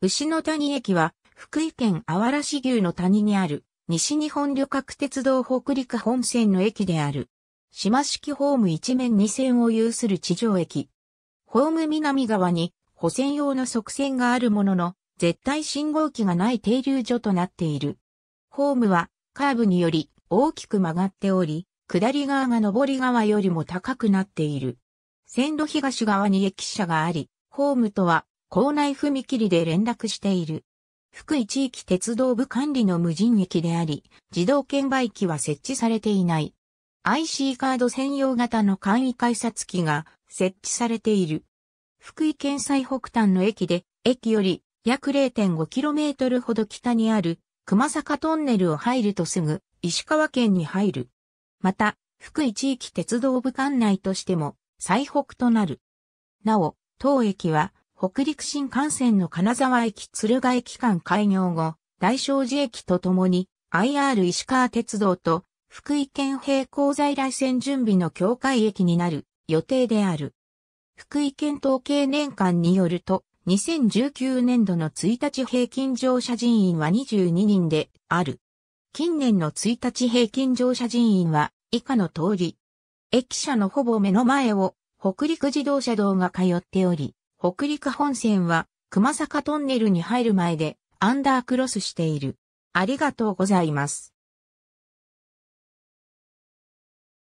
牛の谷駅は、福井県あわら市牛の谷にある、西日本旅客鉄道北陸本線の駅である。島式ホーム一面二線を有する地上駅。ホーム南側に補線用の側線があるものの、絶対信号機がない停留所となっている。ホームはカーブにより大きく曲がっており、下り側が上り側よりも高くなっている。線路東側に駅舎があり、ホームとは構内踏切で連絡している。福井地域鉄道部管理の無人駅であり、自動券売機は設置されていない。IC カード専用型の簡易改札機が設置されている。福井県最北端の駅で、駅より約 0.5km ほど北にある熊坂トンネルを入るとすぐ石川県に入る。また、福井地域鉄道部管内としても最北となる。なお、当駅は北陸新幹線の金沢駅鶴ヶ駅間開業後、大正寺駅とともに IR 石川鉄道と福井県平行在来線準備の境界駅になる予定である。福井県統計年間によると、2019年度の1日平均乗車人員は22人である。近年の1日平均乗車人員は以下の通り。駅舎のほぼ目の前を北陸自動車道が通っており、北陸本線は、熊坂トンネルに入る前で、アンダークロスしている。ありがとうございます。